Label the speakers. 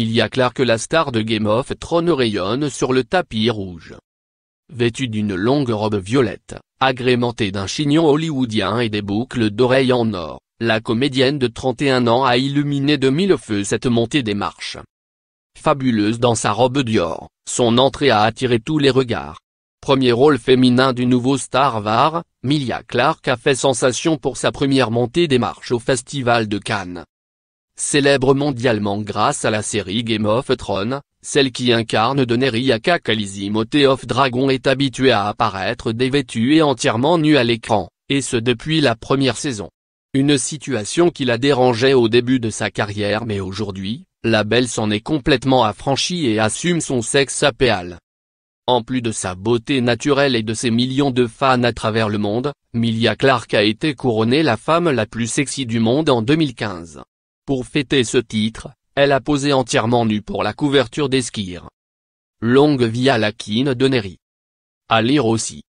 Speaker 1: Emilia Clarke la
Speaker 2: star de Game of Thrones rayonne sur le tapis rouge. Vêtue d'une longue robe violette, agrémentée d'un chignon hollywoodien et des boucles d'oreilles en or, la comédienne de 31 ans a illuminé de mille feux cette montée des marches. Fabuleuse dans sa robe d'or, son entrée a attiré tous les regards. Premier rôle féminin du nouveau star var, Milia Clark a fait sensation pour sa première montée des marches au Festival de Cannes, célèbre mondialement grâce à la série Game of Thrones, celle qui incarne Daenerys Aka Moté of Dragon est habituée à apparaître dévêtue et entièrement nue à l'écran, et ce depuis la première saison. Une situation qui la dérangeait au début de sa carrière mais aujourd'hui, la belle s'en est complètement affranchie et assume son sexe apéal. En plus de sa beauté naturelle et de ses millions de fans à travers le monde, Milia Clark a été couronnée la femme la plus sexy du monde en 2015. Pour fêter ce titre, elle a posé entièrement nue pour la couverture d'Esquire. Longue via à la quine de Neri. À lire aussi.